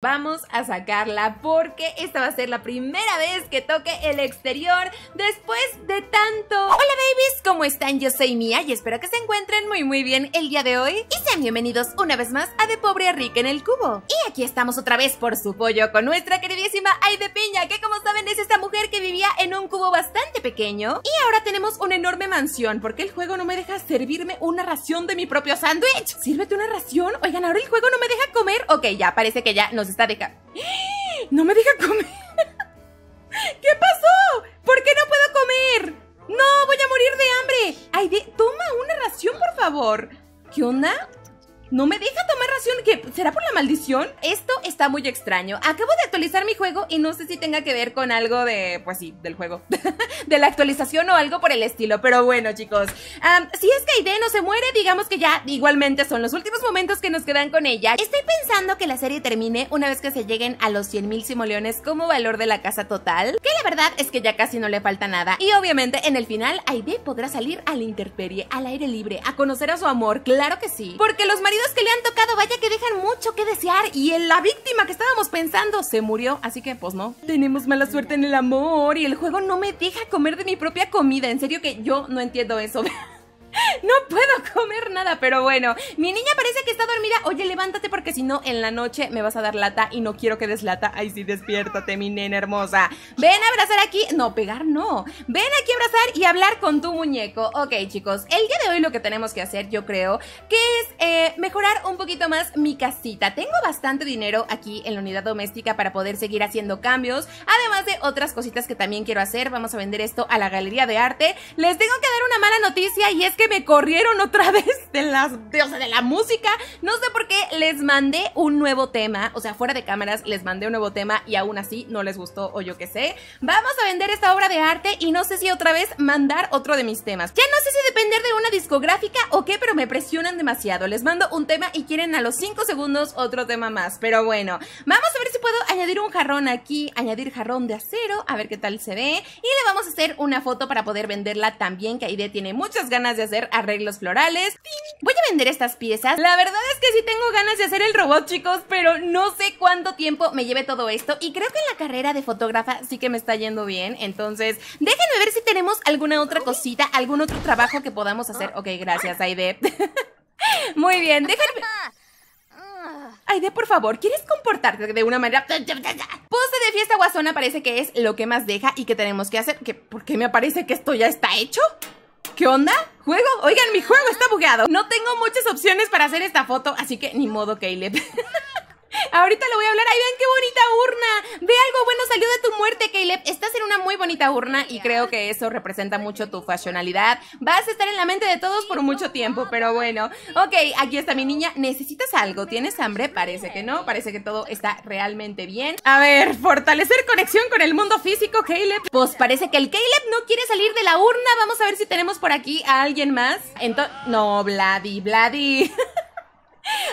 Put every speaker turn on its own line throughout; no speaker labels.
Vamos a sacarla porque esta va a ser la primera vez que toque el exterior después de tanto. Hola babies, ¿cómo están? Yo soy Mia y espero que se encuentren muy muy bien el día de hoy. Y sean bienvenidos una vez más a De Pobre a Rica en el Cubo. Y aquí estamos otra vez por su pollo con nuestra queridísima Aide Piña, que como saben es esta mujer que vivía en un cubo bastante pequeño. Y ahora tenemos una enorme mansión porque el juego no me deja servirme una ración de mi propio sándwich. Sírvete una ración. Oigan, ahora el juego no me deja comer. Ok, ya, parece que ya nos pues, está No me deja comer. ¿Qué pasó? ¿Por qué no puedo comer? No, voy a morir de hambre. Ay, toma una ración, por favor. ¿Qué onda? No me deja tomar ración. que ¿Será por la maldición? Esto está muy extraño. Acabo de actualizar mi juego y no sé si tenga que ver con algo de. Pues sí, del juego. de la actualización o algo por el estilo. Pero bueno, chicos. si es que Aide no se muere, digamos que ya igualmente son los últimos momentos que nos quedan con ella. Estoy pensando que la serie termine una vez que se lleguen a los 100.000 simoleones como valor de la casa total. Que la verdad es que ya casi no le falta nada. Y obviamente en el final, Aide podrá salir a la interperie al aire libre, a conocer a su amor. Claro que sí. Porque los maridos que le han tocado, vaya que dejan mucho que desear. Y la víctima que estábamos pensando se murió, así que pues no. Tenemos mala suerte en el amor y el juego no me deja comer de mi propia comida. En serio que yo no entiendo eso. No puedo comer nada, pero bueno. Mi niña parece que está dormida. Oye, levántate porque si no, en la noche me vas a dar lata y no quiero que des lata. Ay, sí, despiértate, mi nena hermosa. Ven a abrazar aquí. No, pegar no. Ven aquí a abrazar y hablar con tu muñeco. Ok, chicos, el día de hoy lo que tenemos que hacer, yo creo, que es eh, mejorar un poquito más mi casita. Tengo bastante dinero aquí en la unidad doméstica para poder seguir haciendo cambios. Además de otras cositas que también quiero hacer. Vamos a vender esto a la galería de arte. Les tengo que dar una mala noticia y es que me corrieron otra vez de las de, o sea, de la música. No sé por qué les mandé un nuevo tema. O sea, fuera de cámaras les mandé un nuevo tema y aún así no les gustó o yo qué sé. Vamos a vender esta obra de arte y no sé si otra vez mandar otro de mis temas. Ya no sé si depender de una discográfica o qué, pero me presionan demasiado. Les mando un tema y quieren a los 5 segundos otro tema más. Pero bueno, vamos a ver si puedo añadir un jarrón aquí, añadir jarrón de acero, a ver qué tal se ve. Y le vamos a hacer una foto para poder venderla también, que Aide tiene muchas ganas de hacer arreglos florales. Voy a vender estas piezas. La verdad es que sí tengo ganas de hacer el robot, chicos, pero no sé cuánto tiempo me lleve todo esto. Y creo que en la carrera de fotógrafa sí que me está yendo bien. Entonces, déjenme ver si tenemos alguna otra cosita, algún otro trabajo que podamos hacer. Ok, gracias, Aide. Muy bien, déjenme... Aide, por favor, ¿quieres comportarte de una manera... Pose de fiesta guasona parece que es lo que más deja y que tenemos que hacer... Que ¿Por qué me parece que esto ya está hecho? ¿Qué onda? ¿Juego? Oigan, mi juego está bugueado. No tengo muchas opciones para hacer esta foto, así que ni modo, Caleb. Ahorita lo voy a hablar. ¡Ay, vean qué bonita urna! Ve algo bueno salió de tu muerte, Caleb. Estás en una muy bonita urna y creo que eso representa mucho tu fashionalidad. Vas a estar en la mente de todos por mucho tiempo, pero bueno. Ok, aquí está mi niña. ¿Necesitas algo? ¿Tienes hambre? Parece que no. Parece que todo está realmente bien. A ver, fortalecer conexión con el mundo físico, Caleb. Pues parece que el Caleb no quiere salir de la urna. Vamos a ver si tenemos por aquí a alguien más. Entonces, no, Vladi, Vladi.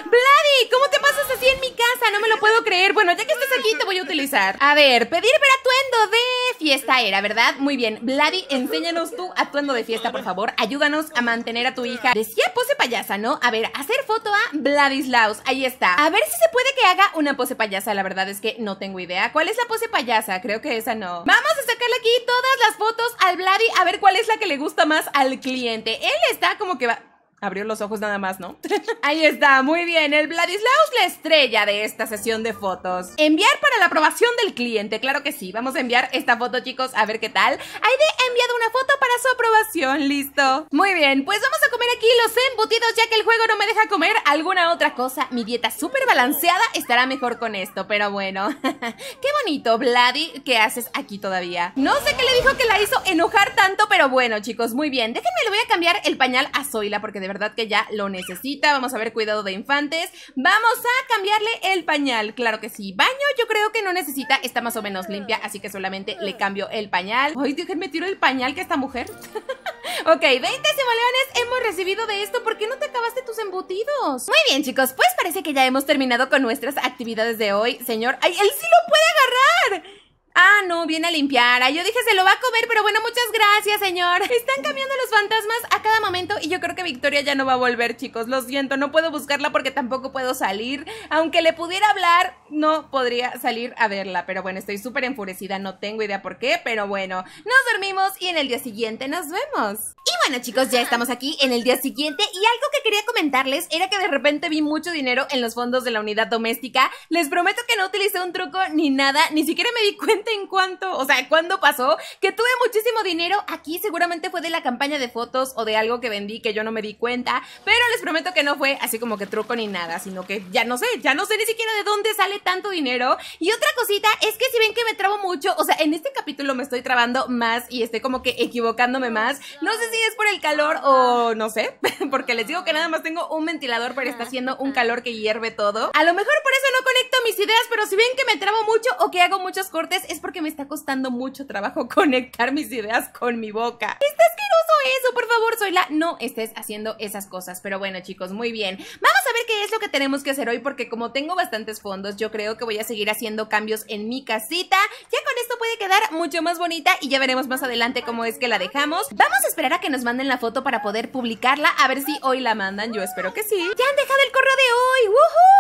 Vladi, ¿cómo te pasas así en mi casa? No me lo puedo creer. Bueno, ya que estás aquí, te voy a utilizar. A ver, pedir ver atuendo de fiesta era, ¿verdad? Muy bien. Vladi, enséñanos tu atuendo de fiesta, por favor. Ayúdanos a mantener a tu hija. Decía pose payasa, ¿no? A ver, hacer foto a Vladislaus. Ahí está. A ver si se puede que haga una pose payasa. La verdad es que no tengo idea. ¿Cuál es la pose payasa? Creo que esa no. Vamos a sacarle aquí todas las fotos al Vladi a ver cuál es la que le gusta más al cliente. Él está como que va abrió los ojos nada más, ¿no? Ahí está, muy bien. El Vladislaus, la estrella de esta sesión de fotos. Enviar para la aprobación del cliente, claro que sí. Vamos a enviar esta foto, chicos, a ver qué tal. Aide ha enviado una foto para su aprobación, listo. Muy bien, pues vamos a comer aquí los embutidos, ya que el juego no me deja comer alguna otra cosa. Mi dieta súper balanceada estará mejor con esto, pero bueno. qué bonito, Vladi, ¿qué haces aquí todavía? No sé qué le dijo que la hizo enojar tanto, pero bueno, chicos, muy bien. Déjenme, le voy a cambiar el pañal a Zoila, porque de verdad verdad que ya lo necesita. Vamos a ver cuidado de infantes. Vamos a cambiarle el pañal, claro que sí. Baño yo creo que no necesita, está más o menos limpia, así que solamente le cambio el pañal. Ay, me tiro el pañal que esta mujer. Ok, 20 simoleones hemos recibido de esto. ¿Por qué no te acabaste tus embutidos? Muy bien, chicos. Pues parece que ya hemos terminado con nuestras actividades de hoy. Señor, ¡ay, él sí lo puede agarrar! Ah, no, viene a limpiar. Ah, yo dije, se lo va a comer, pero bueno, muchas gracias, señor. Están cambiando los fantasmas a cada momento y yo creo que Victoria ya no va a volver, chicos. Lo siento, no puedo buscarla porque tampoco puedo salir. Aunque le pudiera hablar, no podría salir a verla. Pero bueno, estoy súper enfurecida, no tengo idea por qué, pero bueno. Nos dormimos y en el día siguiente nos vemos. Y bueno, chicos, ya estamos aquí en el día siguiente y algo que quería comentarles era que de repente vi mucho dinero en los fondos de la unidad doméstica. Les prometo que no utilicé un truco ni nada, ni siquiera me di cuenta en cuanto, o sea, cuándo pasó, que tuve muchísimo dinero. Aquí seguramente fue de la campaña de fotos o de algo que vendí que yo no me di cuenta, pero les prometo que no fue así como que truco ni nada, sino que ya no sé, ya no sé ni siquiera de dónde sale tanto dinero. Y otra cosita es que si ven que me trabo mucho, o sea, en este capítulo me estoy trabando más y estoy como que equivocándome más. No sé si es por el calor o no sé, porque les digo que nada más tengo un ventilador, pero está haciendo un calor que hierve todo. A lo mejor por eso no conecto mis ideas, pero si ven que me trabo mucho o que hago muchos cortes, es porque me está costando mucho trabajo conectar mis ideas con mi boca. ¡Está asqueroso eso! Por favor, Zoila, no estés haciendo esas cosas. Pero bueno, chicos, muy bien. Vamos a ver qué es lo que tenemos que hacer hoy porque como tengo bastantes fondos, yo creo que voy a seguir haciendo cambios en mi casita. Ya con esto puede quedar mucho más bonita y ya veremos más adelante cómo es que la dejamos. Vamos a esperar a que nos manden la foto para poder publicarla, a ver si hoy la mandan, yo espero que sí. ¡Ya han dejado el correo de hoy!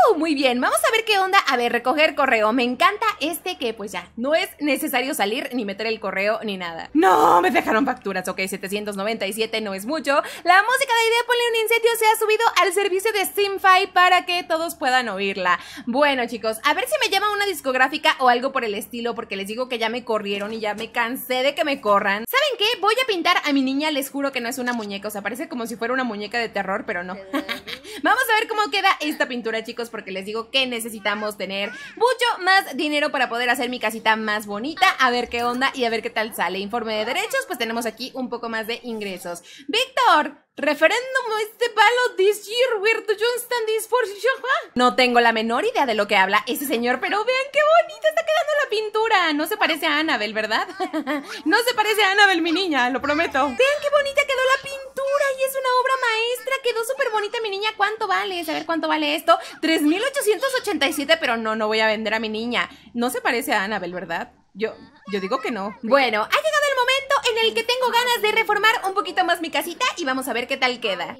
¡Woohoo! Muy bien, vamos a ver qué onda. A ver, recoger correo. Me encanta este que pues ya no es necesario salir ni meter el correo ni nada. No, me dejaron facturas, ok, 797 no es mucho. La música de Idea Ponle un Incendio se ha subido al servicio de Simfy para que todos puedan oírla. Bueno, chicos, a ver si me llama una discográfica o algo por el estilo, porque les digo que ya me corrieron y ya me cansé de que me corran. ¿Saben qué? Voy a pintar a mi niña, les juro que no es una muñeca, o sea, parece como si fuera una muñeca de terror, pero no. Vamos a ver cómo queda esta pintura, chicos, porque les digo que necesitamos tener mucho más dinero para poder hacer mi casita más bonita, a ver qué onda y a ver qué tal sale. Informe de derechos, pues tenemos aquí un poco más de ingresos. Víctor, Referéndum este palo this year, where you stand this for ah. No tengo la menor idea de lo que habla ese señor, pero vean qué bonita está quedando la pintura. No se parece a Annabel, ¿verdad? no se parece a Annabel, mi niña, lo prometo. Vean qué bonita quedó la pintura y es una obra maestra. Quedó súper bonita, mi niña. ¿Cuánto vale? A ver cuánto vale esto. 3,887, pero no, no voy a vender a mi niña. No se parece a Annabel, ¿verdad? Yo, yo digo que no. Bueno, hay que en el que tengo ganas de reformar un poquito más mi casita y vamos a ver qué tal queda.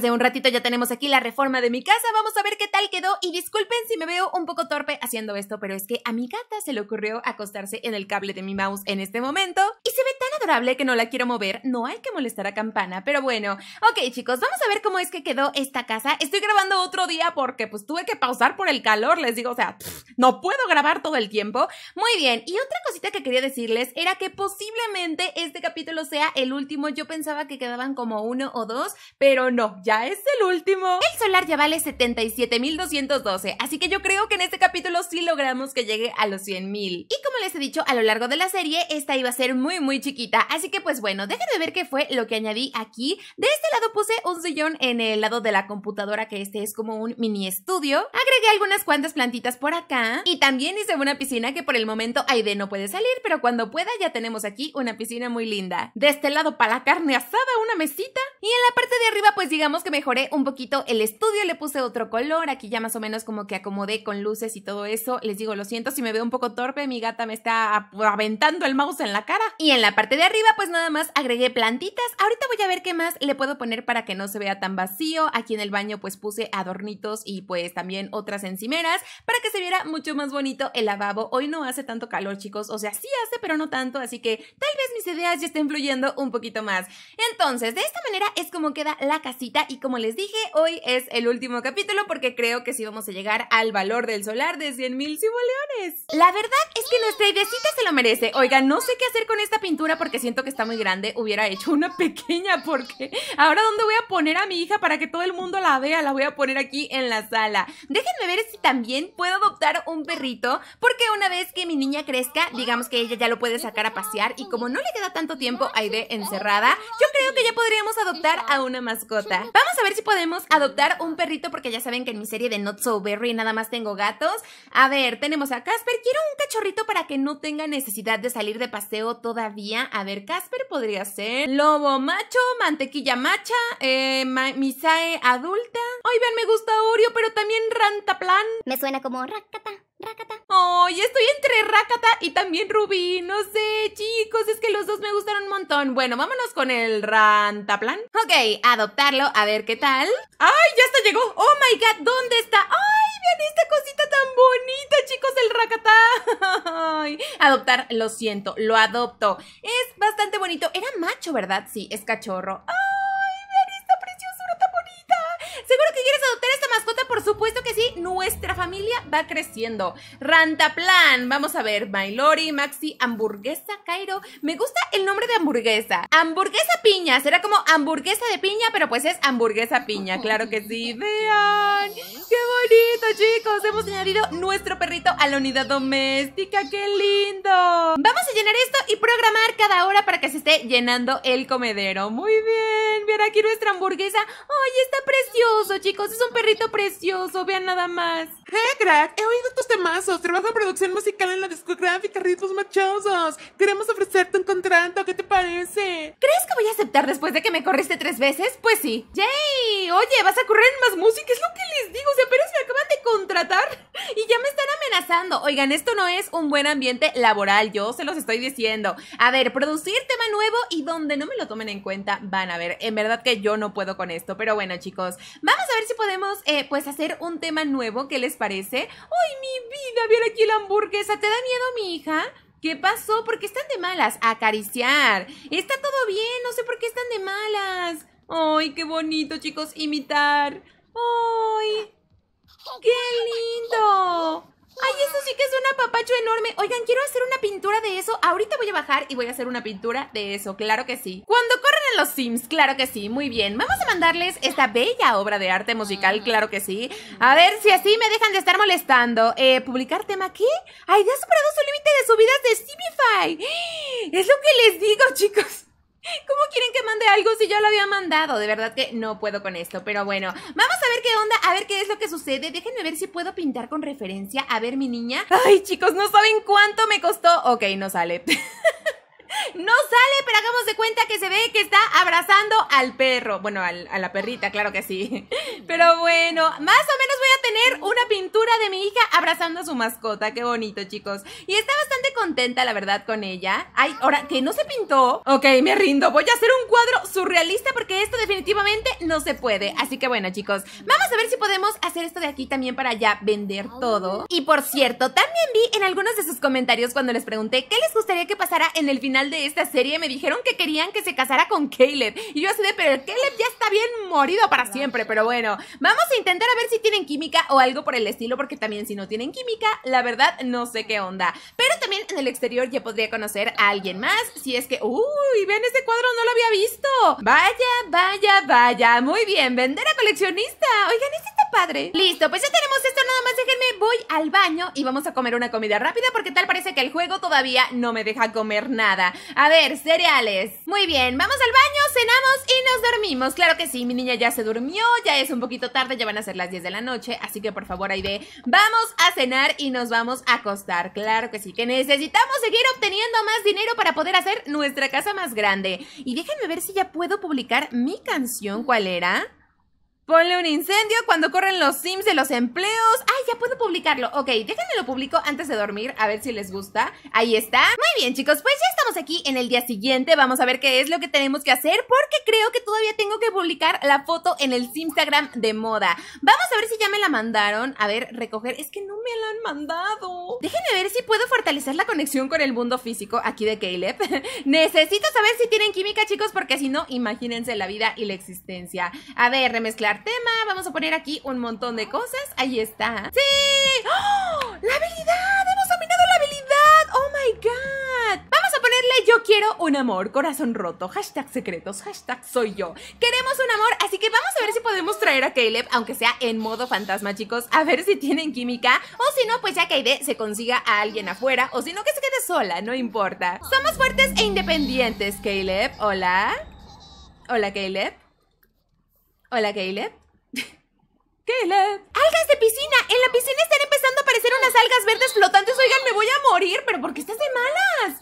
de un ratito ya tenemos aquí la reforma de mi casa. Vamos a ver quedó, y disculpen si me veo un poco torpe haciendo esto, pero es que a mi gata se le ocurrió acostarse en el cable de mi mouse en este momento, y se ve tan adorable que no la quiero mover, no hay que molestar a Campana, pero bueno. Ok chicos, vamos a ver cómo es que quedó esta casa. Estoy grabando otro día porque pues tuve que pausar por el calor, les digo, o sea, no puedo grabar todo el tiempo. Muy bien, y otra cosita que quería decirles era que posiblemente este capítulo sea el último, yo pensaba que quedaban como uno o dos, pero no, ya es el último. El solar ya vale 77 mil 212. así que yo creo que en este capítulo sí logramos que llegue a los 100.000. Y como les he dicho a lo largo de la serie, esta iba a ser muy muy chiquita, así que pues bueno, déjenme ver qué fue lo que añadí aquí de este lado puse un sillón en el lado de la computadora, que este es como un mini estudio. Agregué algunas cuantas plantitas por acá. Y también hice una piscina que por el momento Aide no puede salir, pero cuando pueda ya tenemos aquí una piscina muy linda. De este lado para la carne asada, una mesita. Y en la parte de arriba pues digamos que mejoré un poquito el estudio, le puse otro color. Aquí ya más o menos como que acomodé con luces y todo eso. Les digo, lo siento si me veo un poco torpe, mi gata me está aventando el mouse en la cara. Y en la parte de arriba pues nada más agregué plantitas. Ahorita voy a ver qué más le puedo poner para que no se vea tan vacío. Aquí en el baño pues puse adornitos y pues también otras encimeras para que se viera mucho más bonito el lavabo. Hoy no hace tanto calor, chicos. O sea, sí hace, pero no tanto. Así que tal vez mis ideas ya estén fluyendo un poquito más. Entonces, de esta manera es como queda la casita y como les dije, hoy es el último capítulo porque creo que sí vamos a llegar al valor del solar de 100 mil leones. La verdad es que nuestra idecita se lo merece. oiga no sé qué hacer con esta pintura porque siento que está muy grande. Hubiera hecho una pequeña porque... ahora dónde voy a poner a mi hija para que todo el mundo la vea, la voy a poner aquí en la sala. Déjenme ver si también puedo adoptar un perrito, porque una vez que mi niña crezca, digamos que ella ya lo puede sacar a pasear y como no le queda tanto tiempo ahí de encerrada, yo creo que ya podríamos adoptar a una mascota. Vamos a ver si podemos adoptar un perrito, porque ya saben que en mi serie de Not So Berry nada más tengo gatos. A ver, tenemos a Casper, quiero un cachorrito para que no tenga necesidad de salir de paseo todavía. A ver, Casper podría ser lobo macho, mantequilla macho, Macha, eh, Misae adulta. Ay, vean, me gusta Oreo, pero también Rantaplan. Me suena como Rakata. Rakata. Ay, estoy entre Rakata y también Rubí. No sé, chicos, es que los dos me gustaron un montón. Bueno, vámonos con el Rantaplan. Ok, adoptarlo, a ver qué tal. ¡Ay, ya está llegó! ¡Oh, my God! ¿Dónde está? ¡Ay, vean esta cosita tan bonita, chicos, el Rakata! adoptar, lo siento, lo adopto. Es bastante bonito. Era macho, ¿verdad? Sí, es cachorro. ¡Ay! ¿Seguro que quieres adoptar esta mascota? Por supuesto que sí, nuestra familia va creciendo. Rantaplan, vamos a ver, Mailori, Maxi, Hamburguesa, Cairo. Me gusta el nombre de hamburguesa. Hamburguesa piña, será como hamburguesa de piña, pero pues es hamburguesa piña, claro que sí.
Vean, qué
bonito chicos, hemos añadido nuestro perrito a la unidad doméstica, qué lindo. Vamos a llenar esto y programar cada hora para que se esté llenando el comedero. Muy bien, Mira aquí nuestra hamburguesa. ¡Ay, está preciosa! chicos. Es un perrito precioso. Vean nada más. ¡Hey, crack! He oído tus temazos. Trabajo en producción musical en la discográfica Ritmos Machosos. Queremos ofrecerte un contrato. ¿Qué te parece? ¿Crees que voy a aceptar después de que me corriste tres veces? Pues sí. ¡Yay! Oye, ¿vas a correr en más música? Es lo que les digo. O sea, apenas me acaban de contratar y ya me están amenazando. Oigan, esto no es un buen ambiente laboral. Yo se los estoy diciendo. A ver, producir tema nuevo y donde no me lo tomen en cuenta, van a ver. En verdad que yo no puedo con esto. Pero bueno, chicos, Vamos a ver si podemos, eh, pues, hacer un tema nuevo. ¿Qué les parece? ¡Ay, mi vida! Ver aquí la hamburguesa. ¿Te da miedo, mi hija? ¿Qué pasó? ¿Por qué están de malas? Acariciar. Está todo bien. No sé por qué están de malas. ¡Ay, qué bonito, chicos! Imitar. ¡Ay! ¡Qué lindo! Ay, eso sí que es un apapacho enorme. Oigan, quiero hacer una pintura de eso. Ahorita voy a bajar y voy a hacer una pintura de eso. Claro que sí. Cuando corren en los Sims, claro que sí. Muy bien. Vamos a mandarles esta bella obra de arte musical, ah. claro que sí. A ver si así me dejan de estar molestando. Eh, ¿Publicar tema qué? Ay, ya ha superado su límite de subidas de Simify. Es lo que les digo, chicos. ¿Cómo quieren que mande algo si ya lo había mandado? De verdad que no puedo con esto, pero bueno, vamos a ver qué onda, a ver qué es lo que sucede. Déjenme ver si puedo pintar con referencia. A ver, mi niña. Ay, chicos, no saben cuánto me costó. Ok, no sale. No sale, pero hagamos de cuenta que se ve que está abrazando al perro. Bueno, a la perrita, claro que sí. Pero bueno, más o menos voy a tener una pintura de mi hija abrazando a su mascota. Qué bonito, chicos. Y está bastante contenta, la verdad, con ella. Ay, ahora, que no se pintó. Ok, me rindo. Voy a hacer un cuadro surrealista porque esto definitivamente no se puede. Así que bueno, chicos, vamos a ver si podemos hacer esto de aquí también para ya vender todo. Y por cierto, también vi en algunos de sus comentarios cuando les pregunté qué les gustaría que pasara en el final de esta serie, me dijeron que querían que se casara con Caleb. Y yo así de, pero Caleb ya está bien morido para siempre. Pero bueno, vamos a intentar a ver si tienen química o algo por el estilo, porque también si no tienen química, la verdad no sé qué onda. Pero también en el exterior ya podría conocer a alguien más, si es que, uy, vean ese cuadro, no lo había visto. Vaya, vaya, vaya, muy bien, vender a coleccionista. Oigan, ¿es está padre? Listo, pues ya tenemos esto, nada más déjenme, voy al baño y vamos a comer una comida rápida porque tal parece que el juego todavía no me deja comer nada. A ver, cereales. Muy bien, vamos al baño, cenamos y nos dormimos. Claro que sí, mi niña ya se durmió, ya es un poquito tarde, ya van a ser las 10 de la noche, Así que por favor, Aide, vamos a cenar y nos vamos a acostar. Claro que sí, que necesitamos seguir obteniendo más dinero para poder hacer nuestra casa más grande. Y déjenme ver si ya puedo publicar mi canción. ¿Cuál era? Ponle un incendio cuando corren los sims de los empleos. ¡Ay, ya puedo publicarlo! Ok, déjenme lo publico antes de dormir, a ver si les gusta. Ahí está. Muy bien, chicos, pues ya estamos aquí en el día siguiente. Vamos a ver qué es lo que tenemos que hacer, porque creo que todavía tengo que publicar la foto en el Instagram de moda. Vamos a ver si ya me la mandaron. A ver, recoger. Es que no me la han mandado. Déjenme ver si puedo fortalecer la conexión con el mundo físico aquí de Caleb. Necesito saber si tienen química, chicos, porque si no, imagínense la vida y la existencia. A ver, remezclar tema, vamos a poner aquí un montón de cosas. Ahí está. ¡Sí! ¡Oh! ¡La habilidad! ¡Hemos dominado la habilidad! ¡Oh, my God! Vamos a ponerle yo quiero un amor, corazón roto, hashtag secretos, hashtag soy yo. Queremos un amor, así que vamos a ver si podemos traer a Caleb, aunque sea en modo fantasma, chicos, a ver si tienen química, o si no, pues ya Kaide se consiga a alguien afuera, o si no, que se quede sola, no importa. Somos fuertes e independientes, Caleb. Hola. Hola, Caleb. Hola, Caleb. Caleb. ¡Algas de piscina! En la piscina están empezando a aparecer unas algas verdes flotantes. Oigan, me voy a morir. ¿Pero por qué estás de malas?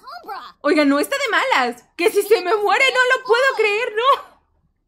Oiga, no está de malas. Que si se me muere no lo puedo creer, ¿no?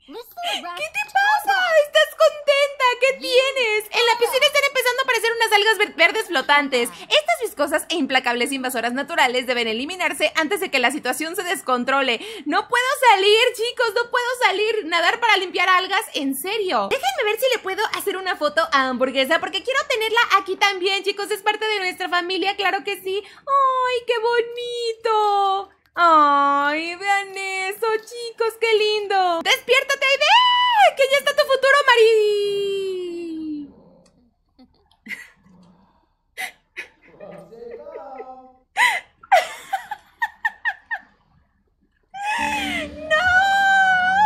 ¿Qué te pasa? ¿Estás contenta? ¿Qué tienes? En la piscina están empezando a aparecer unas algas verdes flotantes. Estas viscosas e implacables invasoras naturales deben eliminarse antes de que la situación se descontrole. No puedo salir, chicos, no puedo salir. Nadar para limpiar algas, en serio. Déjenme ver si le puedo hacer una foto a Hamburguesa porque quiero tenerla aquí también, chicos. Es parte de nuestra familia, claro que sí. ¡Ay, qué bonito! ¡Ay, vean eso, chicos! ¡Qué lindo! ¡Despiértate y ¡Que ya está tu futuro, Mari!
¡No!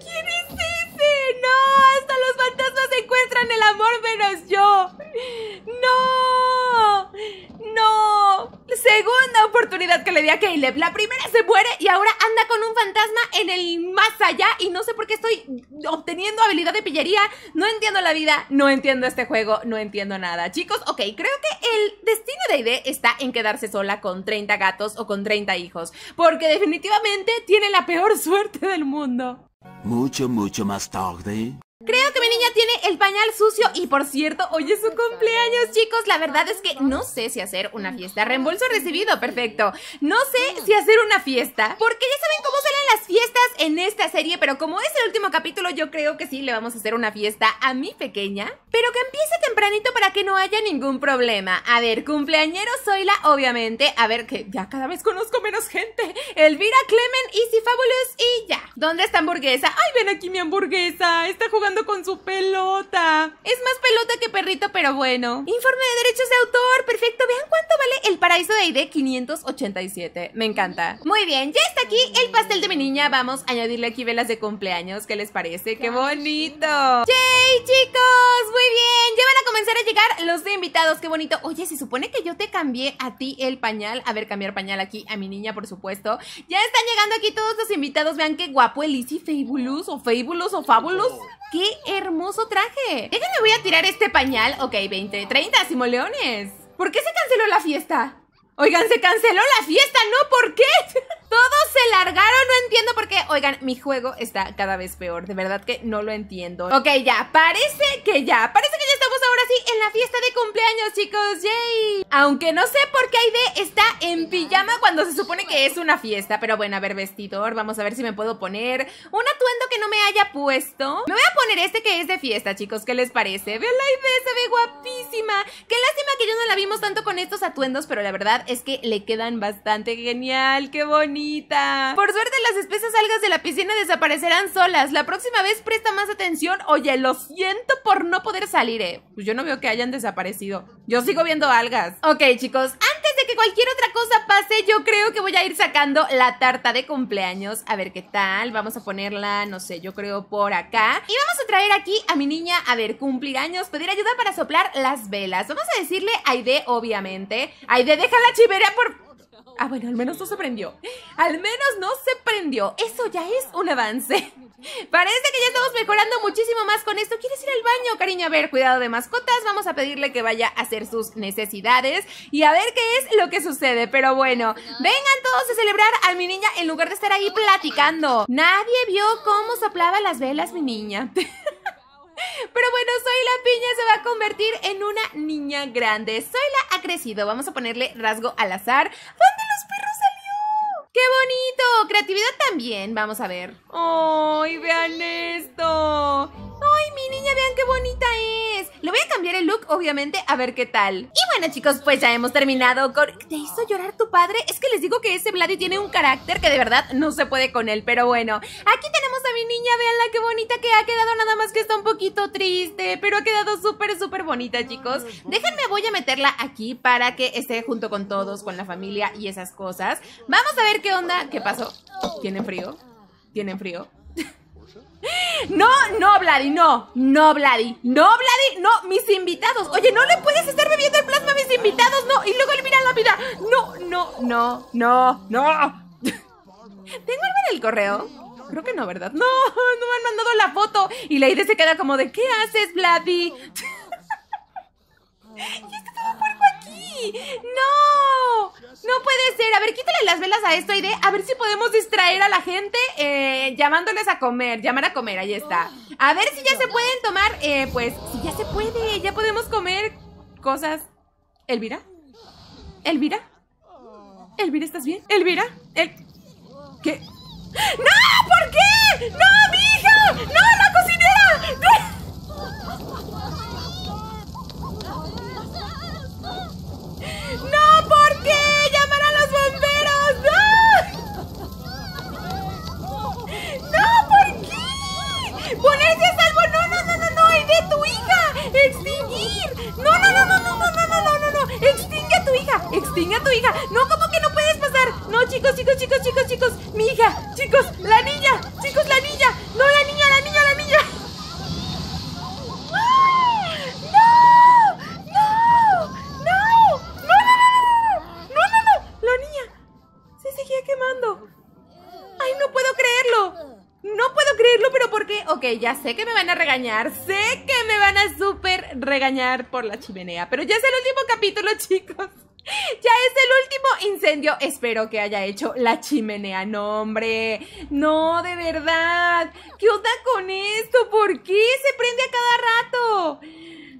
¿Quién es ese? ¡No! ¡Hasta los fantasmas encuentran el amor, menos yo! ¡No! Segunda oportunidad que le di a Caleb. La primera se muere y ahora anda con un fantasma en el más allá. Y no sé por qué estoy obteniendo habilidad de pillería. No entiendo la vida, no entiendo este juego, no entiendo nada. Chicos, ok, creo que el destino de Aide está en quedarse sola con 30 gatos o con 30 hijos. Porque definitivamente tiene la peor suerte del mundo.
Mucho, mucho más tarde.
Creo que mi niña tiene el pañal sucio y por cierto, hoy es su cumpleaños, chicos. La verdad es que no sé si hacer una fiesta. Reembolso recibido, perfecto. No sé si hacer una fiesta, porque ya saben cómo salen las fiestas en esta serie, pero como es el último capítulo, yo creo que sí le vamos a hacer una fiesta a mi pequeña, pero que empiece tempranito para que no haya ningún problema. A ver, cumpleañero soy la, obviamente. A ver, que ya cada vez conozco menos gente. Elvira, Clemen, Easy Fabulous y ya. ¿Dónde está hamburguesa? ¡Ay, ven aquí mi hamburguesa! Está jugando con su pelota. Es más pelota que perrito, pero bueno. Informe de derechos de autor. Perfecto. Vean cuánto vale el paraíso de ID 587. Me encanta. Muy bien, ya está aquí el pastel de mi niña. Vamos a añadirle aquí velas de cumpleaños. ¿Qué les parece? ¡Qué bonito! ¡Yay, chicos! Muy bien. Llevan a comenzar a llegar los invitados, qué bonito. Oye, se supone que yo te cambié a ti el pañal. A ver, cambiar pañal aquí a mi niña, por supuesto. Ya están llegando aquí todos los invitados. Vean qué guapo el Fabulous o Fabulous o Fabulous. Oh. ¡Qué hermoso traje! Déjenme voy a tirar este pañal. Ok, 20, 30, Simoleones. ¿Por qué se canceló la fiesta? Oigan, se canceló la fiesta, ¿no? ¿Por qué? Todos se largaron, no entiendo por qué. Oigan, mi juego está cada vez peor. De verdad que no lo entiendo. Ok, ya, parece que ya. Parece que ya estamos ahora sí en la fiesta de cumpleaños, chicos. ¡Yay! Aunque no sé por qué Aide está en pijama cuando se supone que es una fiesta. Pero bueno, a ver, vestidor. Vamos a ver si me puedo poner un atuendo que no me haya puesto. Me voy a poner este que es de fiesta, chicos. ¿Qué les parece? Vean la Aide, se ve guapísima. Qué lástima que yo no la vimos tanto con estos atuendos, pero la verdad es que le quedan bastante genial. ¡Qué bonito! Por suerte, las espesas algas de la piscina desaparecerán solas. La próxima vez presta más atención. Oye, lo siento por no poder salir, eh. Pues yo no veo que hayan desaparecido. Yo sigo viendo algas. Ok, chicos, antes de que cualquier otra cosa pase, yo creo que voy a ir sacando la tarta de cumpleaños. A ver qué tal. Vamos a ponerla, no sé, yo creo por acá. Y vamos a traer aquí a mi niña, a ver, cumplir años, pedir ayuda para soplar las velas. Vamos a decirle a Aide, obviamente. Aide, deja la chivera por Ah, bueno, al menos no se prendió. Al menos no se prendió. Eso ya es un avance. Parece que ya estamos mejorando muchísimo más con esto. ¿Quieres ir al baño, cariño? A ver, cuidado de mascotas. Vamos a pedirle que vaya a hacer sus necesidades y a ver qué es lo que sucede. Pero bueno, vengan todos a celebrar a mi niña en lugar de estar ahí platicando. Nadie vio cómo soplaba las velas mi niña. Pero bueno, Soy Piña se va a convertir en una niña grande. Soy ha crecido. Vamos a ponerle rasgo al azar. ¿Dónde los
perros salió?
¡Qué bonito! Creatividad también. Vamos a ver. ¡Ay, vean esto! ¡Ay, mi niña, vean qué bonita es! Le voy a cambiar el look, obviamente, a ver qué tal. Y bueno, chicos, pues ya hemos terminado con... ¿Te hizo llorar tu padre? Es que les digo que ese Vladdy tiene un carácter que de verdad no se puede con él, pero bueno. Aquí tenemos a mi niña, veanla qué bonita que ha quedado nada más está un poquito triste, pero ha quedado súper, súper bonita, chicos. Déjenme, voy a meterla aquí para que esté junto con todos, con la familia y esas cosas. Vamos a ver qué onda, qué pasó. ¿Tienen frío? ¿Tienen frío? No, no, Vladi, no, no, Vladi, no, Vladi, no, mis invitados. Oye, no le puedes estar bebiendo el plasma a mis invitados, no, y luego mira la vida. No, no, no, no, no. ¿Tengo algo en el correo? Creo que no, ¿verdad? No, no me han mandado la foto. Y la idea se queda como de, ¿qué haces, Vladdy?
y es todo puerco aquí.
¡No! No puede ser. A ver, quítale las velas a esto, Aide. A ver si podemos distraer a la gente eh, llamándoles a comer. Llamar a comer, ahí está. A ver si ya se pueden tomar. Eh, pues, si ya se puede. Ya podemos comer cosas. ¿Elvira? ¿Elvira? ¿Elvira, estás bien? ¿Elvira? ¿Qué? ¡No!
¿Por qué? ¡No, mi hija! ¡No, la cocinera! ¡No! ¡No, por
qué! no mi hija no la cocinera no por qué llamar a los bomberos! ¡No! ¡No, por qué! ¡Ponerse a salvo! ¡No, no, no, no, no! no de tu hija! ¡Extinguir! ¡No, no, no, no, no, no, no, no, no, no! ¡Extingue a tu hija! ¡Extingue a tu hija! ¡No, como no, chicos, chicos, chicos, chicos, chicos. Mi hija, chicos, la niña, chicos, la niña. No, la niña, la niña, la niña.
¡Ah! ¡No! ¡No! ¡No! ¡No, no, no! ¡No, no,
no! La niña se seguía quemando. ¡Ay, no puedo creerlo! No puedo creerlo, pero ¿por qué? Ok, ya sé que me van a regañar. Sé que me van a súper regañar por la chimenea. Pero ya es el último capítulo, chicos. Ya es el incendio espero que haya hecho la chimenea. No, hombre. No, de verdad. ¿Qué onda con esto? ¿Por qué se prende a cada rato?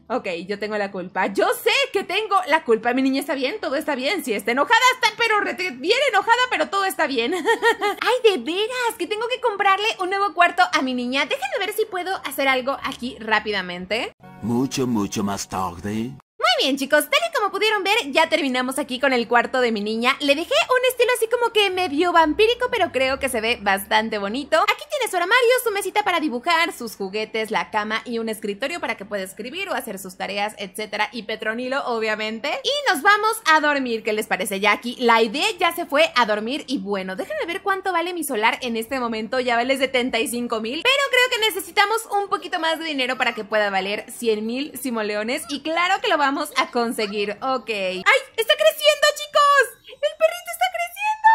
Ok, yo tengo la culpa. Yo sé que tengo la culpa. Mi niña está bien, todo está bien. Si está enojada, está pero bien enojada, pero todo está bien. Ay, de veras, que tengo que comprarle un nuevo cuarto a mi niña. Déjenme ver si puedo hacer algo aquí rápidamente.
Mucho, mucho más tarde. Muy
bien, chicos como pudieron ver, ya terminamos aquí con el cuarto de mi niña. Le dejé un estilo así como que medio vampírico, pero creo que se ve bastante bonito. Aquí tiene su armario, su mesita para dibujar, sus juguetes, la cama y un escritorio para que pueda escribir o hacer sus tareas, etcétera, y petronilo, obviamente. Y nos vamos a dormir, ¿qué les parece, Jackie? La idea ya se fue a dormir y bueno, déjenme ver cuánto vale mi solar en este momento, ya vale 75 mil, pero creo que necesitamos un poquito más de dinero para que pueda valer 100 mil simoleones y claro que lo vamos a conseguir ok. ¡Ay! ¡Está creciendo, chicos! ¡El perrito está creciendo!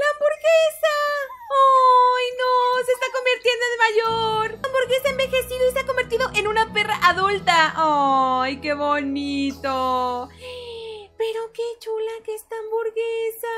¡La hamburguesa! ¡Ay,
no! ¡Se está convirtiendo en mayor! La hamburguesa ha envejecido y se ha convertido en una perra adulta. ¡Ay, qué bonito! Pero qué chula que esta hamburguesa.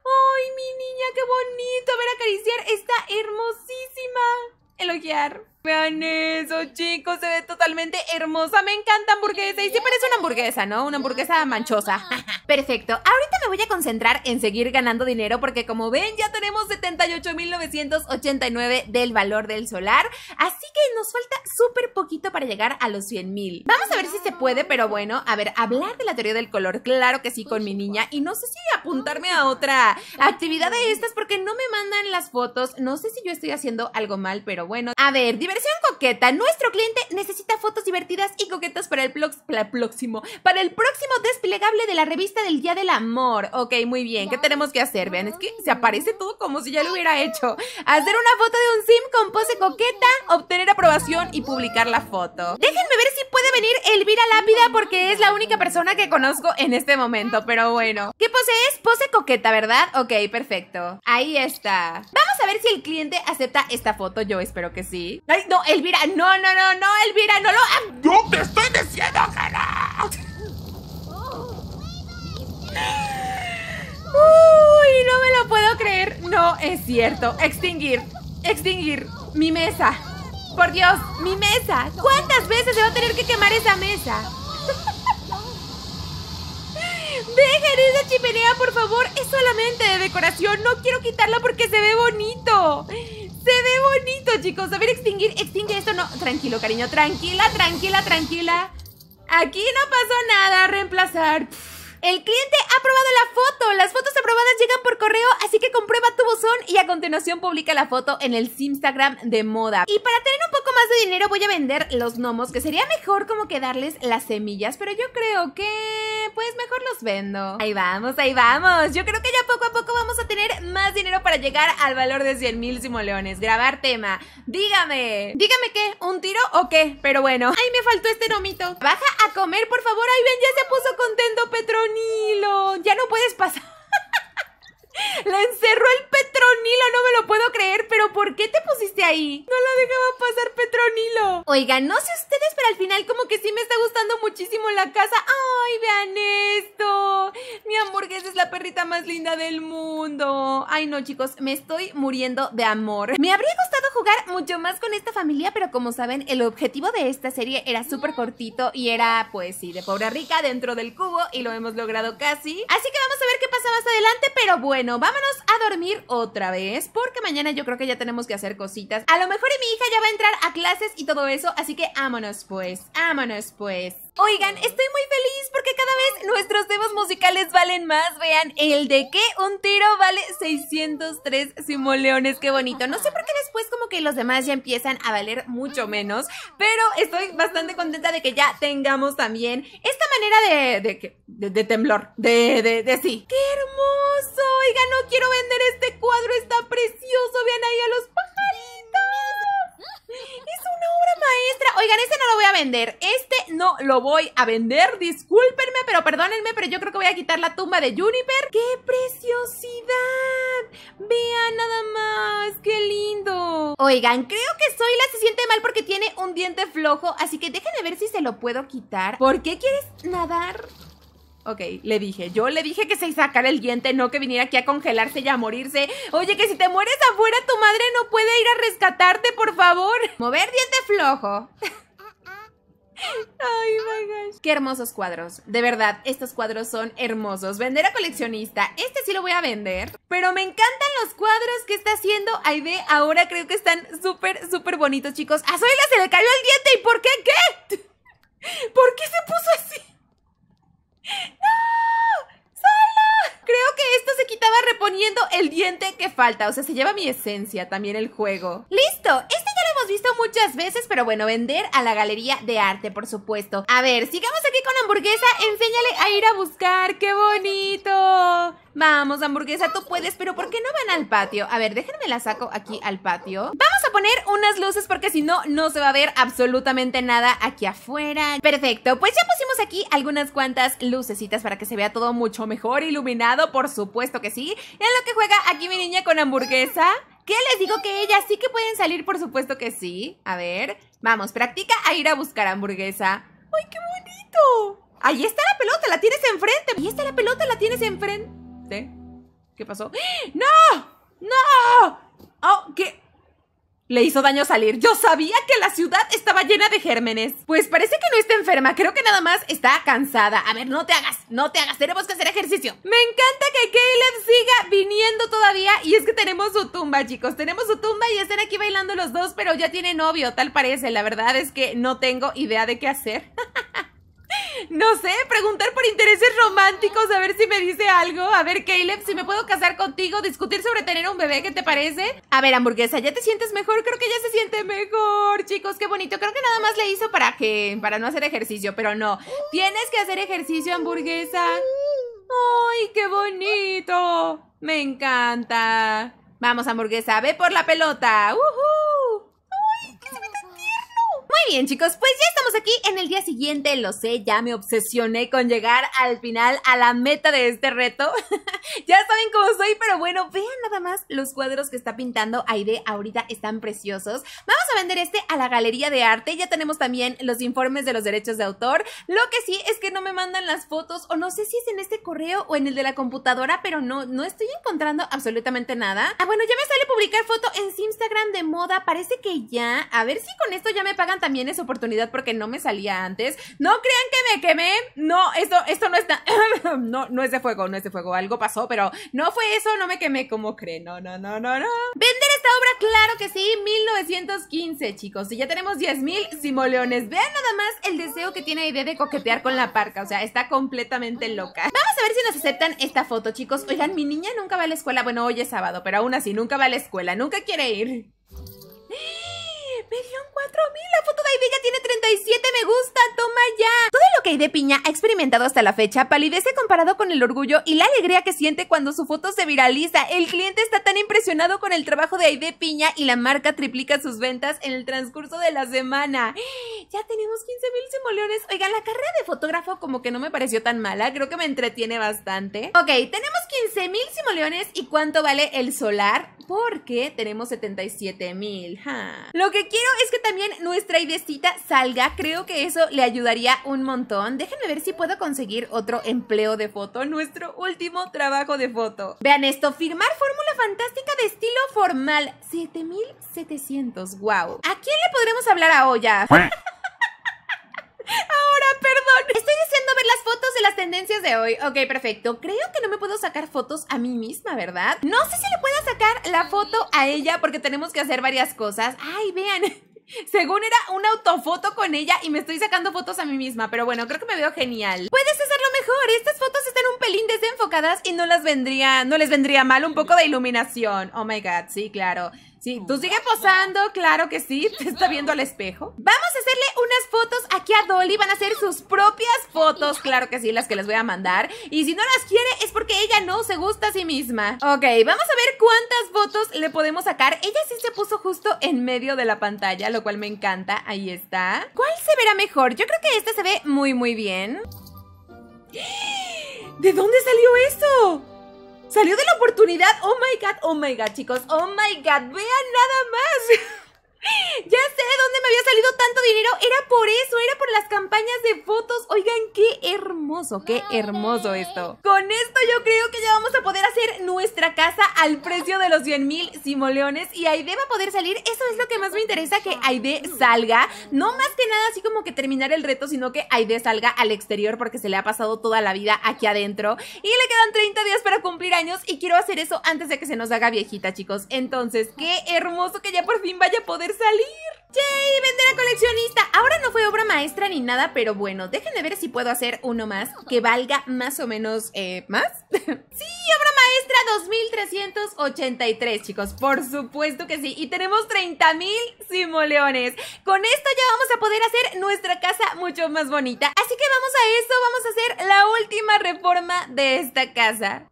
¡Ay, mi niña, qué bonito! A ver, acariciar. Está hermosísima. Elogiar. Vean eso, chicos, se ve totalmente hermosa. Me encanta hamburguesa. Y sí parece una hamburguesa, ¿no? Una hamburguesa manchosa. Perfecto. Ahorita me voy a concentrar en seguir ganando dinero porque como ven ya tenemos 78.989 del valor del solar. Así que nos falta súper poquito para llegar a los 100.000. Vamos a ver si se puede, pero bueno, a ver, hablar de la teoría del color. Claro que sí con mi niña. Y no sé si apuntarme a otra actividad de estas porque no me mandan las fotos. No sé si yo estoy haciendo algo mal, pero bueno. A ver, dime versión coqueta. Nuestro cliente necesita fotos divertidas y coquetas para el, próximo, para el próximo desplegable de la revista del Día del Amor. Ok, muy bien. ¿Qué tenemos que hacer? Vean, es que se aparece todo como si ya lo hubiera hecho. Hacer una foto de un sim con pose coqueta, obtener aprobación y publicar la foto. Déjenme ver si puede porque es la única persona que conozco en este momento, pero bueno. ¿Qué pose es? Pose coqueta, ¿verdad? Ok, perfecto. Ahí está. Vamos a ver si el cliente acepta esta foto. Yo espero que sí. no, Elvira. No, no, no, no, Elvira. No lo...
¡Yo te estoy diciendo que no!
Uy, no me lo puedo creer. No es cierto. Extinguir. Extinguir. Mi mesa. Por Dios, mi mesa. ¿Cuántas veces se a tener que quemar esa mesa? Dejen esa chimenea, por favor. Es solamente de decoración. No quiero quitarla porque se ve bonito. Se ve bonito, chicos. A ver, extinguir, extingue esto. No, tranquilo, cariño. Tranquila, tranquila, tranquila. Aquí no pasó nada. Reemplazar. El cliente ha aprobado la foto. Las fotos aprobadas llegan por correo, así que comprueba tu buzón y a continuación publica la foto en el Instagram de moda. Y para tener un poco más de dinero voy a vender los gnomos, que sería mejor como que darles las semillas, pero yo creo que pues mejor los vendo. Ahí vamos, ahí vamos. Yo creo que ya poco a poco vamos a tener más dinero para llegar al valor de 100 mil simoleones. Grabar tema. Dígame. Dígame qué, ¿un tiro o qué? Pero bueno. Ahí me faltó este nomito. Baja a comer, por favor. Ahí ven, ya se puso contento Petrón Petronilo, ya no puedes pasar. La encerró el Petronilo, no me lo puedo creer, pero ¿por qué te pusiste ahí? No la dejaba pasar Nilo. Oigan, no sé ustedes, pero al final como que sí me está gustando muchísimo la casa. ¡Ay, vean esto! Mi hamburguesa es la perrita más linda del mundo. Ay, no, chicos, me estoy muriendo de amor. Me habría gustado jugar mucho más con esta familia, pero como saben, el objetivo de esta serie era súper cortito y era, pues sí, de pobre rica dentro del cubo y lo hemos logrado casi. Así que vamos a ver qué pasa más adelante, pero bueno, vámonos a dormir otra vez porque mañana yo creo que ya tenemos que hacer cositas. A lo mejor y mi hija ya va a entrar a clase y todo eso, así que ámonos pues, ámonos pues. Oigan, estoy muy feliz porque cada vez nuestros temas musicales valen más. Vean, el de que un tiro vale 603 simoleones. Qué bonito. No sé por qué después como que los demás ya empiezan a valer mucho menos, pero estoy bastante contenta de que ya tengamos también esta manera de, de, temblor, de, de, de sí. ¡Qué hermoso! Oigan, no quiero vender este cuadro, está precioso. Vean ahí a los pajaritos.
Es una
obra maestra. Oigan, este no lo voy a vender. Este no lo voy a vender. Discúlpenme, pero perdónenme, pero yo creo que voy a quitar la tumba de Juniper. ¡Qué preciosidad! Vean nada más. ¡Qué lindo! Oigan, creo que Zoila se siente mal porque tiene un diente flojo, así que déjenme ver si se lo puedo quitar. ¿Por qué quieres nadar? Ok, le dije, yo le dije que se sacara el diente, no que viniera aquí a congelarse y a morirse. Oye, que si te mueres afuera, tu madre no puede ir a rescatarte, por favor. Mover diente flojo. Ay, my gosh. Qué hermosos cuadros. De verdad, estos cuadros son hermosos. Vender a coleccionista. Este sí lo voy a vender. Pero me encantan los cuadros que está haciendo Aide. Ahora creo que están súper, súper bonitos, chicos. A Zoila se le cayó el diente. ¿Y por qué? ¿Qué? ¿Por qué se puso
así? ¡No!
¡Sola! Creo que esto se quitaba reponiendo el diente que falta. O sea, se lleva mi esencia también el juego. ¡Listo! Este visto muchas veces, pero bueno, vender a la galería de arte, por supuesto. A ver, sigamos aquí con hamburguesa. Enséñale a ir a buscar. ¡Qué bonito! Vamos, hamburguesa, tú puedes, pero ¿por qué no van al patio? A ver, déjenme la saco aquí al patio. Vamos a poner unas luces porque si no, no se va a ver absolutamente nada aquí afuera. Perfecto, pues ya pusimos aquí algunas cuantas lucecitas para que se vea todo mucho mejor iluminado, por supuesto que sí. En lo que juega aquí mi niña con hamburguesa. ¿Qué les digo que ellas sí que pueden salir? Por supuesto que sí. A ver, vamos, practica a ir a buscar hamburguesa. ¡Ay, qué bonito! Ahí está la pelota, la tienes enfrente. Ahí está la pelota, la tienes enfrente. ¿Qué pasó? ¡No! ¡No! Oh, ¿qué? Le hizo daño salir. Yo sabía que la ciudad estaba llena de gérmenes. Pues parece que no está enferma. Creo que nada más está cansada. A ver, no te hagas. No te hagas. Tenemos que hacer ejercicio. Me encanta que Caleb siga viniendo todavía. Y es que tenemos su tumba, chicos. Tenemos su tumba y están aquí bailando los dos, pero ya tiene novio. Tal parece. La verdad es que no tengo idea de qué hacer. No sé, preguntar por intereses románticos, a ver si me dice algo. A ver, Caleb, si me puedo casar contigo, discutir sobre tener un bebé, ¿qué te parece? A ver, hamburguesa, ¿ya te sientes mejor? Creo que ya se siente mejor, chicos, qué bonito. Creo que nada más le hizo para que, para no hacer ejercicio, pero no. Tienes que hacer ejercicio, hamburguesa. ¡Ay, qué bonito! Me encanta. Vamos, hamburguesa, ve por la pelota. ¡Uhú! Muy bien, chicos, pues ya estamos aquí en el día siguiente, lo sé, ya me obsesioné con llegar al final, a la meta de este reto. ya saben cómo soy, pero bueno, vean nada más los cuadros que está pintando Aide ahorita, están preciosos. Vamos a vender este a la Galería de Arte, ya tenemos también los informes de los derechos de autor. Lo que sí es que no me mandan las fotos, o no sé si es en este correo o en el de la computadora, pero no, no estoy encontrando absolutamente nada. Ah, bueno, ya me sale publicar foto en Instagram de moda, parece que ya, a ver si con esto ya me pagan también es oportunidad porque no me salía antes. No crean que me quemé. No, esto, esto no está. no, no es de fuego, no es de fuego. Algo pasó, pero no fue eso, no me quemé como creen. No, no, no, no, no. Vender esta obra, claro que sí. 1915, chicos. Y ya tenemos 10.000 simoleones. Vean nada más el deseo que tiene idea de coquetear con la parca. O sea, está completamente loca. Vamos a ver si nos aceptan esta foto, chicos. Oigan, mi niña nunca va a la escuela. Bueno, hoy es sábado, pero aún así, nunca va a la escuela. Nunca quiere ir dieron 4000. La foto de Aide ya tiene 37 me gusta. Toma ya. Todo lo que Aide Piña ha experimentado hasta la fecha palidece comparado con el orgullo y la alegría que siente cuando su foto se viraliza. El cliente está tan impresionado con el trabajo de Aide Piña y la marca triplica sus ventas en el transcurso de la semana. Ya tenemos 15 mil simoleones. Oigan, la carrera de fotógrafo como que no me pareció tan mala. Creo que me entretiene bastante. Ok, tenemos 15 mil simoleones y cuánto vale el solar porque tenemos 77 mil. Lo que quiero es que también nuestra idecita salga. Creo que eso le ayudaría un montón. Déjenme ver si puedo conseguir otro empleo de foto. Nuestro último trabajo de foto. Vean esto. Firmar fórmula fantástica de estilo formal. 7700. Wow. ¿A quién le podremos hablar a Olla? tendencias de hoy. Ok, perfecto. Creo que no me puedo sacar fotos a mí misma, ¿verdad? No sé si le pueda sacar la foto a ella porque tenemos que hacer varias cosas. Ay, vean. Según era una autofoto con ella y me estoy sacando fotos a mí misma, pero bueno, creo que me veo genial. Puedes hacerlo mejor, estas fotos están un pelín desenfocadas y no las vendría, no les vendría mal un poco de iluminación. Oh my god, sí, claro. Sí, oh, tú sigue posando, claro que sí, te está viendo al espejo. Vamos a hacerle unas fotos aquí a Dolly, van a hacer sus propias fotos, claro que sí, las que les voy a mandar. Y si no las quiere es porque ella no se gusta a sí misma. Ok, vamos a ver cuántas fotos le podemos sacar. Ella sí se puso justo en medio de la pantalla, lo cual me encanta. Ahí está. ¿Cuál se verá mejor? Yo creo que esta se ve muy, muy bien. ¿De dónde salió eso? Salió de la oportunidad. Oh my god, oh my god, chicos. Oh my god, vean nada más. Ya sé de dónde me había salido tanto dinero. Era por eso, era por las campañas de fotos. Oigan, qué hermoso, qué hermoso esto. Con esto yo creo que ya vamos a poder hacer nuestra casa al precio de los 100 mil simoleones. Y Aide va a poder salir. Eso es lo que más me interesa, que Aide salga. No más que nada así como que terminar el reto, sino que Aide salga al exterior porque se le ha pasado toda la vida aquí adentro. Y le quedan 30 días para cumplir años. Y quiero hacer eso antes de que se nos haga viejita, chicos. Entonces, qué hermoso que ya por fin vaya a poder salir. ¡Yay! ¡Vender coleccionista! Ahora no fue obra maestra ni nada, pero bueno, déjenme ver si puedo hacer uno más que valga más o menos eh, más. sí, obra maestra 2383, chicos. Por supuesto que sí. Y tenemos 30.000 simoleones. Con esto ya vamos a poder hacer nuestra casa mucho más bonita. Así que vamos a eso, vamos a hacer la última reforma de esta casa.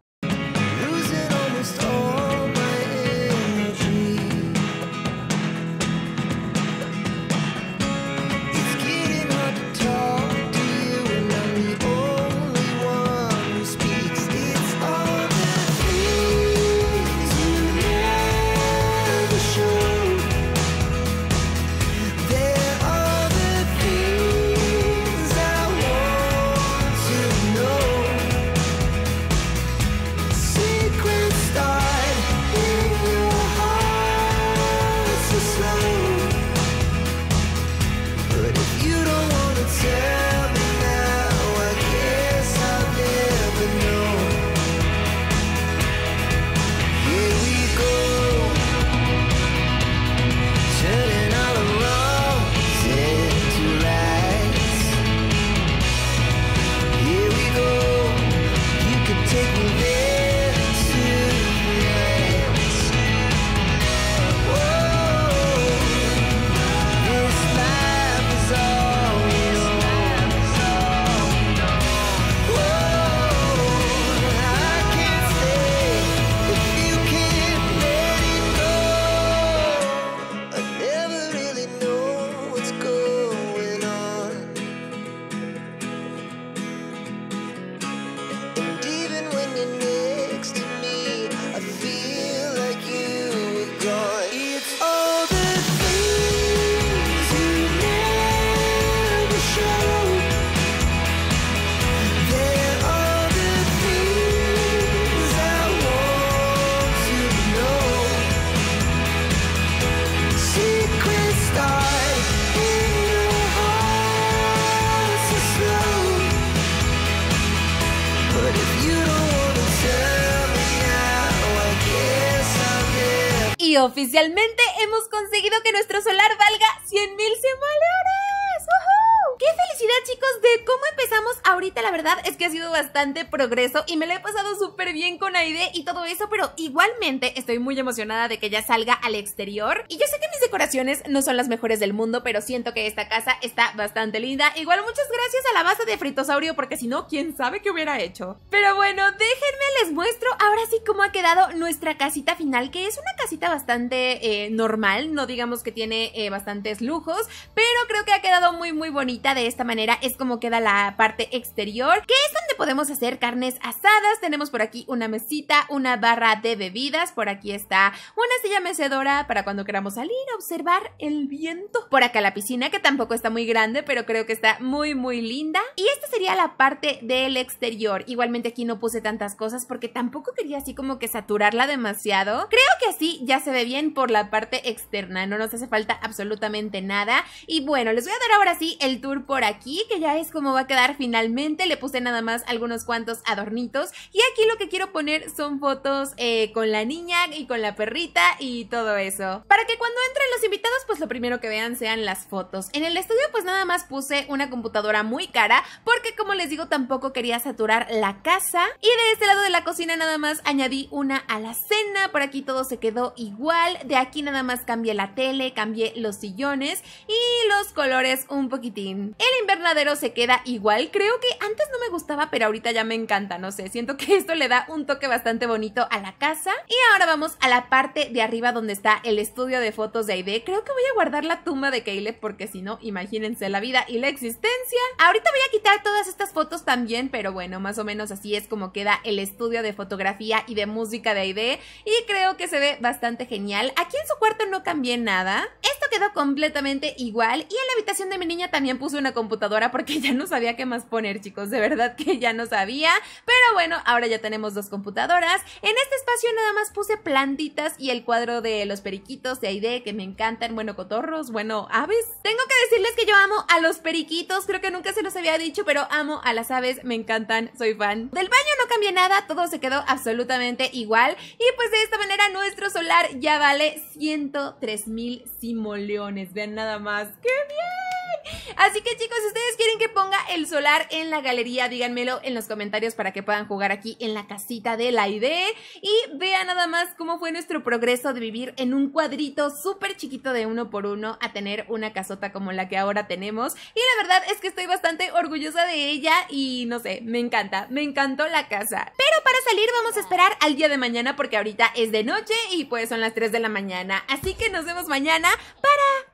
Oficialmente hemos conseguido que nuestro solar es que ha sido bastante progreso y me lo he pasado súper bien con Aide y todo eso, pero igualmente estoy muy emocionada de que ya salga al exterior. Y yo sé que mis decoraciones no son las mejores del mundo, pero siento que esta casa está bastante linda. Igual muchas gracias a la base de Fritosaurio, porque si no, quién sabe qué hubiera hecho. Pero bueno, déjenme les muestro ahora sí cómo ha quedado nuestra casita final, que es una casita bastante eh, normal, no digamos que tiene eh, bastantes lujos, pero creo que ha quedado muy muy bonita de esta manera, es como queda la parte exterior, que es donde podemos hacer carnes asadas. Tenemos por aquí una mesita, una barra de bebidas. Por aquí está una silla mecedora para cuando queramos salir a observar el viento. Por acá la piscina, que tampoco está muy grande, pero creo que está muy, muy linda. Y esta sería la parte del exterior. Igualmente aquí no puse tantas cosas porque tampoco quería así como que saturarla demasiado. Creo que así ya se ve bien por la parte externa. No nos hace falta absolutamente nada. Y bueno, les voy a dar ahora sí el tour por aquí, que ya es como va a quedar finalmente. Le puse nada más algunos cuantos adornitos. Y aquí lo que quiero poner son fotos eh, con la niña y con la perrita y todo eso. Para que cuando entren los invitados, pues lo primero que vean sean las fotos. En el estudio pues nada más puse una computadora muy cara porque como les digo tampoco quería saturar la casa. Y de este lado de la cocina nada más añadí una a la cena Por aquí todo se quedó igual. De aquí nada más cambié la tele, cambié los sillones y los colores un poquitín. El invernadero se queda igual. Creo que antes no me gustaba gustaba, pero ahorita ya me encanta, no sé, siento que esto le da un toque bastante bonito a la casa. Y ahora vamos a la parte de arriba donde está el estudio de fotos de Aide. Creo que voy a guardar la tumba de Caleb porque si no, imagínense la vida y la existencia. Ahorita voy a quitar todas estas fotos también, pero bueno, más o menos así es como queda el estudio de fotografía y de música de Aide. Y creo que se ve bastante genial. Aquí en su cuarto no cambié nada. Esto quedó completamente igual. Y en la habitación de mi niña también puse una computadora porque ya no sabía qué más poner, chicos. De verdad que ya no sabía, pero bueno, ahora ya tenemos dos computadoras. En este espacio nada más puse plantitas y el cuadro de los periquitos de Aide que me encantan, bueno, cotorros, bueno, aves. Tengo que decirles que yo amo a los periquitos, creo que nunca se los había dicho, pero amo a las aves, me encantan, soy fan. Del baño no cambié nada, todo se quedó absolutamente igual y pues de esta manera nuestro solar ya vale 103 mil simoleones, vean nada más, ¡qué bien! Así que chicos, si ustedes quieren que ponga el solar en la galería, díganmelo en los comentarios para que puedan jugar aquí en la casita de la idea. Y vean nada más cómo fue nuestro progreso de vivir en un cuadrito súper chiquito de uno por uno a tener una casota como la que ahora tenemos. Y la verdad es que estoy bastante orgullosa de ella y no sé, me encanta, me encantó la casa. Pero para salir vamos a esperar al día de mañana porque ahorita es de noche y pues son las 3 de la mañana. Así que nos vemos mañana para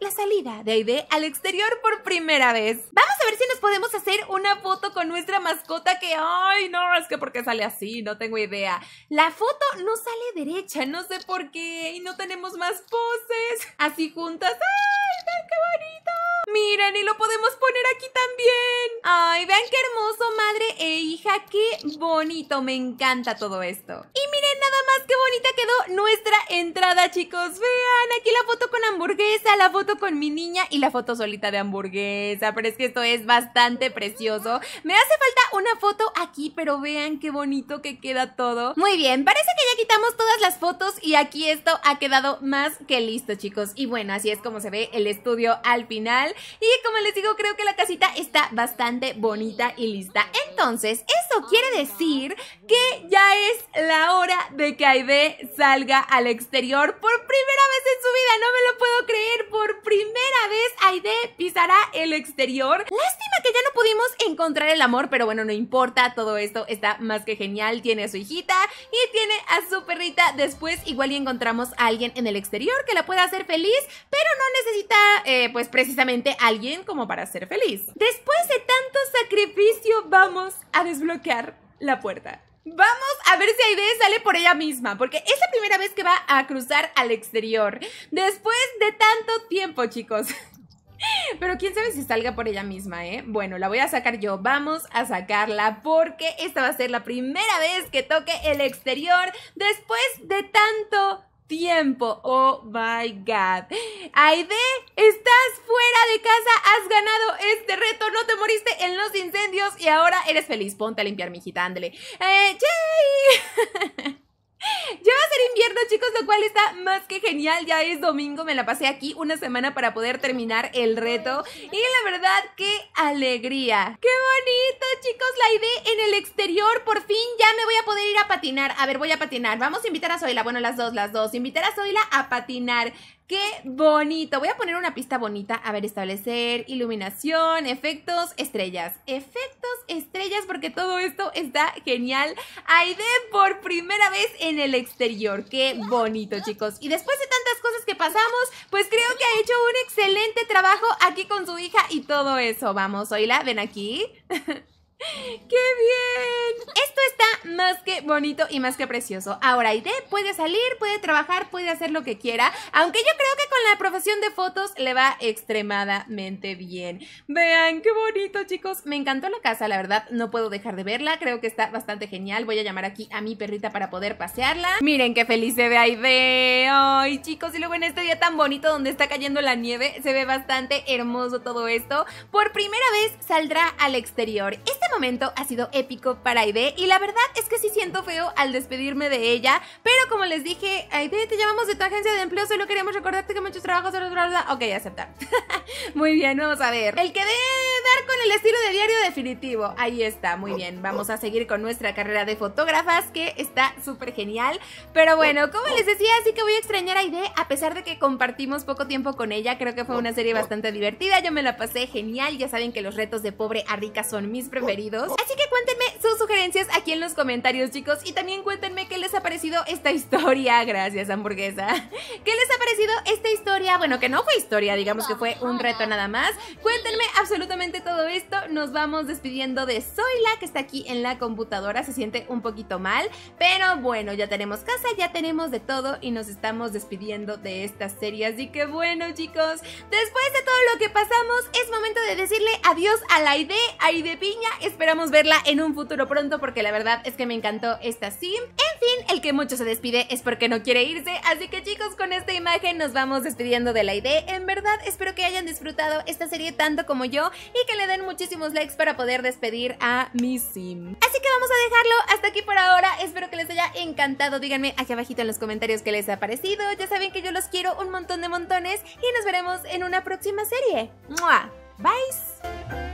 la salida de Aide al exterior por primera vez. Vamos a ver si nos podemos hacer una foto con nuestra mascota que, ay, no, es que porque sale así, no tengo idea. La foto no sale derecha, no sé por qué, y no tenemos más poses. Así juntas, ay, vean qué bonito. Miren, y lo podemos poner aquí también. Ay, vean qué hermoso, madre e hija, qué bonito, me encanta todo esto. Y miren nada más qué bonita quedó nuestra entrada, chicos. Vean, aquí la foto con hamburguesa, la foto con mi niña y la foto solita de hamburguesa, pero es que esto es bastante precioso. Me hace falta una foto aquí, pero vean qué bonito que queda todo. Muy bien, parece que ya quitamos todas las fotos y aquí esto ha quedado más que listo, chicos. Y bueno, así es como se ve el estudio al final. Y como les digo, creo que la casita está bastante bonita y lista. Entonces, eso quiere decir que ya es la hora de que Aide salga al exterior por primera vez en su vida. No me lo puedo creer, por primera vez Aide pisará el exterior. Lástima que ya no pudimos encontrar el amor, pero bueno, no importa, todo esto está más que genial. Tiene a su hijita y tiene a su perrita. Después igual y encontramos a alguien en el exterior que la pueda hacer feliz, pero no necesita eh, pues precisamente alguien como para ser feliz. Después de tanto sacrificio vamos a desbloquear la puerta. Vamos a ver si Aide sale por ella misma, porque es la primera vez que va a cruzar al exterior. Después de tanto tiempo, chicos. Pero quién sabe si salga por ella misma, ¿eh? Bueno, la voy a sacar yo. Vamos a sacarla porque esta va a ser la primera vez que toque el exterior después de tanto tiempo. Oh my God. Aide, estás fuera de casa, has ganado este reto, no te moriste en los incendios y ahora eres feliz. Ponte a limpiar, mijita, ándele. Eh, Ya va a ser invierno, chicos, lo cual está más que genial. Ya es domingo, me la pasé aquí una semana para poder terminar el reto. Y la verdad, qué alegría. ¡Qué bonito, chicos! La idea en el exterior. Por fin ya me voy a poder ir a patinar. A ver, voy a patinar. Vamos a invitar a Zoila. Bueno, las dos, las dos. Invitar a Zoila a patinar. ¡Qué bonito! Voy a poner una pista bonita. A ver, establecer iluminación, efectos, estrellas. Efectos, estrellas, porque todo esto está genial. Aide por primera vez en el exterior. ¡Qué bonito, chicos! Y después de tantas cosas que pasamos, pues creo que ha hecho un excelente trabajo aquí con su hija y todo eso. Vamos, Oila, ven aquí. ¡Qué bien! Esto está más que bonito y más que precioso. Ahora Aide puede salir, puede trabajar, puede hacer lo que quiera, aunque yo creo que con la profesión de fotos le va extremadamente bien. Vean, qué bonito, chicos. Me encantó la casa, la verdad, no puedo dejar de verla. Creo que está bastante genial. Voy a llamar aquí a mi perrita para poder pasearla. Miren qué feliz se ve Aide. Ay, chicos, y luego en este día tan bonito donde está cayendo la nieve, se ve bastante hermoso todo esto. Por primera vez saldrá al exterior. Este momento ha sido épico para Aide y la verdad es que sí siento feo al despedirme de ella, pero como les dije, Aide, te llamamos de tu agencia de empleo, solo queremos recordarte que muchos trabajos... son bla, Ok, aceptar. muy bien, vamos a ver. El que de dar con el estilo de diario definitivo. Ahí está, muy bien. Vamos a seguir con nuestra carrera de fotógrafas, que está súper genial. Pero bueno, como les decía, sí que voy a extrañar a Aide, a pesar de que compartimos poco tiempo con ella. Creo que fue una serie bastante divertida, yo me la pasé genial. Ya saben que los retos de pobre a rica son mis preferidos. Así que cuéntenme sus sugerencias aquí en los comentarios, chicos. Y también cuéntenme qué les ha parecido esta historia. Gracias, hamburguesa. ¿Qué les ha parecido esta historia? Bueno, que no fue historia, digamos que fue un reto nada más. Cuéntenme absolutamente todo esto. Nos vamos despidiendo de Zoila, que está aquí en la computadora. Se siente un poquito mal. Pero bueno, ya tenemos casa, ya tenemos de todo y nos estamos despidiendo de esta serie. Así que bueno, chicos, después de todo lo que pasamos, es momento de decirle adiós a la a Aide Piña. Espero esperamos verla en un futuro pronto porque la verdad es que me encantó esta sim. En fin, el que mucho se despide es porque no quiere irse, así que chicos, con esta imagen nos vamos despidiendo de la idea. En verdad, espero que hayan disfrutado esta serie tanto como yo y que le den muchísimos likes para poder despedir a mi sim. Así que vamos a dejarlo hasta aquí por ahora. Espero que les haya encantado. Díganme aquí abajito en los comentarios qué les ha parecido. Ya saben que yo los quiero un montón de montones y nos veremos en una próxima serie. ¡Mua! Bye.